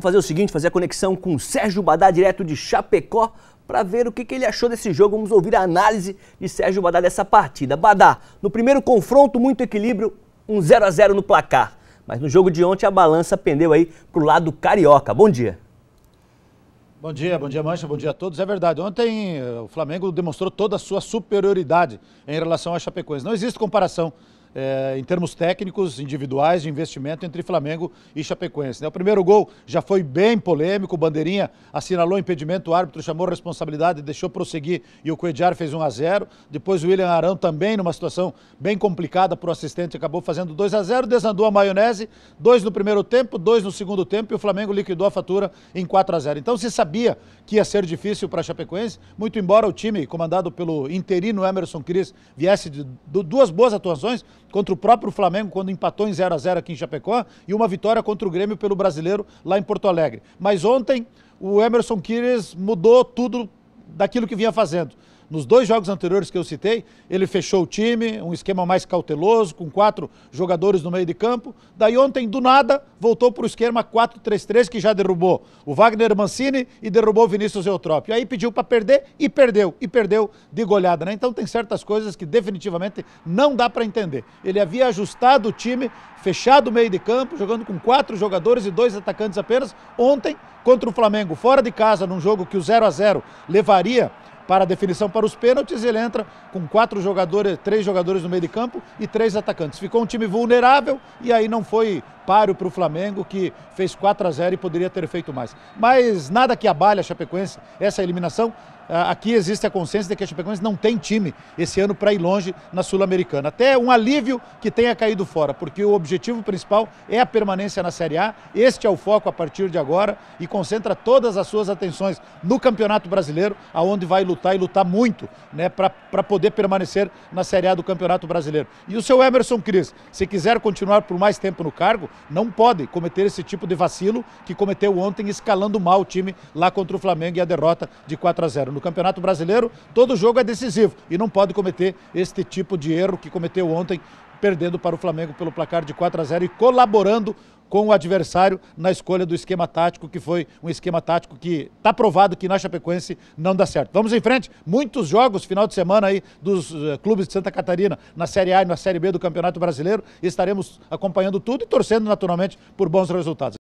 Vamos fazer o seguinte, fazer a conexão com o Sérgio Badá, direto de Chapecó, para ver o que, que, ele achou desse jogo. Vamos ouvir a análise de Sérgio Badá dessa partida. Badá, no primeiro confronto, muito equilíbrio, um 0 a 0 no placar. Mas no jogo de ontem a balança pendeu aí pro lado carioca. Bom dia. Bom dia, bom dia Mancha, bom dia a todos. É verdade, ontem eh, o Flamengo demonstrou toda a sua superioridade em relação à Chapecoense. Não existe comparação é, em termos técnicos, individuais, de investimento entre Flamengo e Chapecoense. Né? O primeiro gol já foi bem polêmico, o Bandeirinha assinalou impedimento, o árbitro chamou a responsabilidade, deixou prosseguir e o Coediar fez 1 a 0 Depois o William Arão também numa situação bem complicada para o assistente, acabou fazendo 2 a 0 desandou a maionese, dois no primeiro tempo, dois no segundo tempo e o Flamengo liquidou a fatura em 4 a 0 Então se sabia que ia ser difícil para Chapecoense, muito embora o time comandado pelo interino Emerson Cris viesse de duas boas atuações, contra o próprio Flamengo, quando empatou em 0 a 0 aqui em Chapecó, e uma vitória contra o Grêmio pelo brasileiro lá em Porto Alegre. Mas ontem o Emerson Pires mudou tudo daquilo que vinha fazendo. Nos dois jogos anteriores que eu citei, ele fechou o time, um esquema mais cauteloso, com quatro jogadores no meio de campo. Daí ontem, do nada, voltou para o esquema 4-3-3, que já derrubou o Wagner Mancini e derrubou o Vinícius Eutrópio. Aí pediu para perder e perdeu, e perdeu de goleada. Né? Então tem certas coisas que definitivamente não dá para entender. Ele havia ajustado o time, fechado o meio de campo, jogando com quatro jogadores e dois atacantes apenas. Ontem, contra o Flamengo, fora de casa, num jogo que o 0 a 0 levaria para a definição para os pênaltis. Ele entra com quatro jogadores, três jogadores no meio de campo e três atacantes. Ficou um time vulnerável e aí não foi páreo para o Flamengo, que fez 4 a 0 e poderia ter feito mais. Mas nada que abale a Chapecoense, essa eliminação. Ah, aqui existe a consciência de que a Chapecoense não tem time esse ano para ir longe na Sul-Americana. Até um alívio que tenha caído fora, porque o objetivo principal é a permanência na Série A. Este é o foco a partir de agora e concentra todas as suas atenções no Campeonato Brasileiro, aonde vai lutar e lutar muito, né, para poder permanecer na Série A do Campeonato Brasileiro. E o seu Emerson Cris, se quiser continuar por mais tempo no cargo, não pode cometer esse tipo de vacilo que cometeu ontem escalando mal o time lá contra o Flamengo e a derrota de 4 a 0 no Campeonato Brasileiro, todo jogo é decisivo e não pode cometer este tipo de erro que cometeu ontem, perdendo para o Flamengo pelo placar de 4 a 0 e colaborando com o adversário na escolha do esquema tático, que foi um esquema tático que está provado que na Chapecoense não dá certo. Vamos em frente, muitos jogos final de semana aí dos uh, clubes de Santa Catarina, na Série A e na Série B do Campeonato Brasileiro, estaremos acompanhando tudo e torcendo naturalmente por bons resultados.